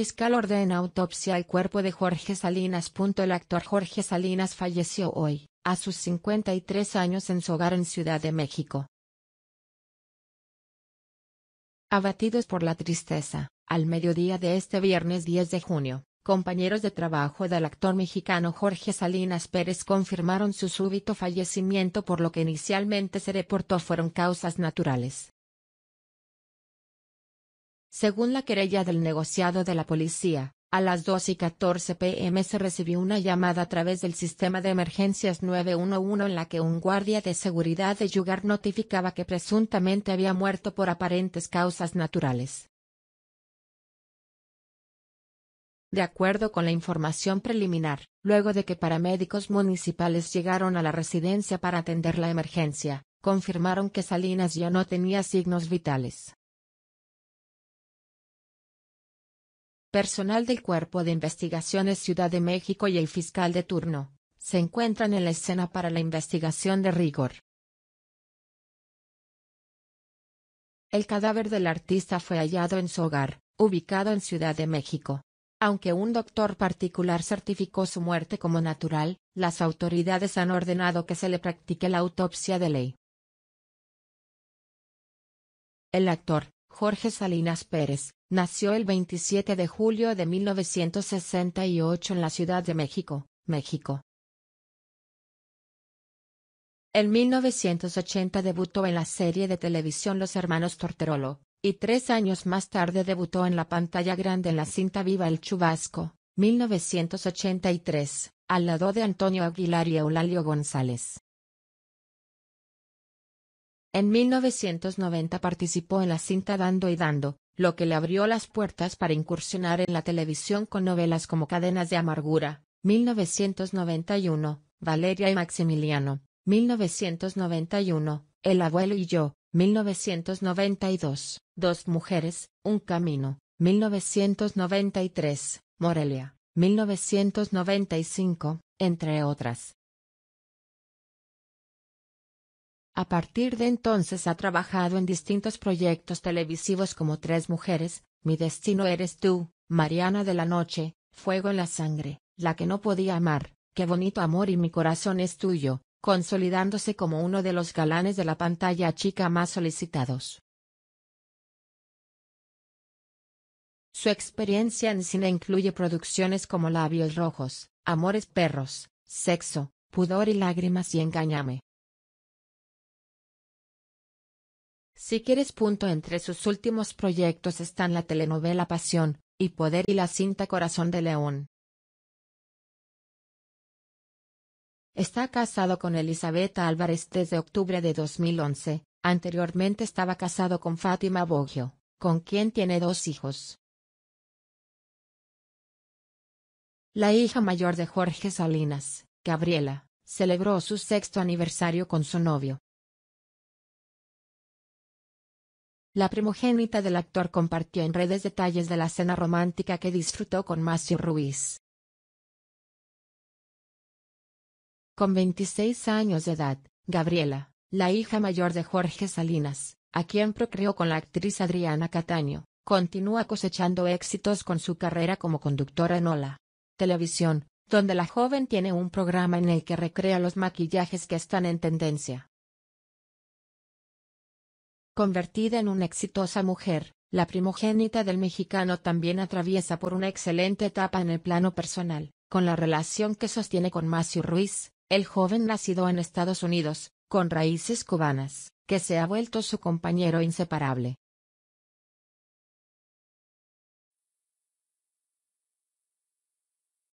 Fiscal ordena autopsia al cuerpo de Jorge Salinas. El actor Jorge Salinas falleció hoy, a sus 53 años en su hogar en Ciudad de México. Abatidos por la tristeza, al mediodía de este viernes 10 de junio, compañeros de trabajo del actor mexicano Jorge Salinas Pérez confirmaron su súbito fallecimiento por lo que inicialmente se reportó fueron causas naturales. Según la querella del negociado de la policía, a las 2 y 14 pm se recibió una llamada a través del sistema de emergencias 911 en la que un guardia de seguridad de Yugar notificaba que presuntamente había muerto por aparentes causas naturales. De acuerdo con la información preliminar, luego de que paramédicos municipales llegaron a la residencia para atender la emergencia, confirmaron que Salinas ya no tenía signos vitales. Personal del Cuerpo de Investigaciones Ciudad de México y el fiscal de turno, se encuentran en la escena para la investigación de rigor. El cadáver del artista fue hallado en su hogar, ubicado en Ciudad de México. Aunque un doctor particular certificó su muerte como natural, las autoridades han ordenado que se le practique la autopsia de ley. El actor, Jorge Salinas Pérez, nació el 27 de julio de 1968 en la Ciudad de México, México. En 1980 debutó en la serie de televisión Los Hermanos Torterolo, y tres años más tarde debutó en la pantalla grande en la cinta Viva el Chubasco, 1983, al lado de Antonio Aguilar y Eulalio González. En 1990 participó en la cinta Dando y Dando, lo que le abrió las puertas para incursionar en la televisión con novelas como Cadenas de Amargura, 1991, Valeria y Maximiliano, 1991, El abuelo y yo, 1992, Dos mujeres, un camino, 1993, Morelia, 1995, entre otras. A partir de entonces ha trabajado en distintos proyectos televisivos como Tres Mujeres, Mi Destino Eres Tú, Mariana de la Noche, Fuego en la Sangre, La que no podía amar, Qué bonito amor y mi corazón es tuyo, consolidándose como uno de los galanes de la pantalla chica más solicitados. Su experiencia en cine incluye producciones como Labios Rojos, Amores Perros, Sexo, Pudor y Lágrimas y Engañame. Si quieres. Punto. Entre sus últimos proyectos están la telenovela Pasión y Poder y la cinta Corazón de León. Está casado con Elizabeth Álvarez desde octubre de 2011. Anteriormente estaba casado con Fátima Bogio, con quien tiene dos hijos. La hija mayor de Jorge Salinas, Gabriela, celebró su sexto aniversario con su novio, La primogénita del actor compartió en redes detalles de la cena romántica que disfrutó con Macio Ruiz. Con 26 años de edad, Gabriela, la hija mayor de Jorge Salinas, a quien procreó con la actriz Adriana Cataño, continúa cosechando éxitos con su carrera como conductora en Ola. Televisión, donde la joven tiene un programa en el que recrea los maquillajes que están en tendencia. Convertida en una exitosa mujer, la primogénita del mexicano también atraviesa por una excelente etapa en el plano personal, con la relación que sostiene con Macio Ruiz, el joven nacido en Estados Unidos, con raíces cubanas, que se ha vuelto su compañero inseparable,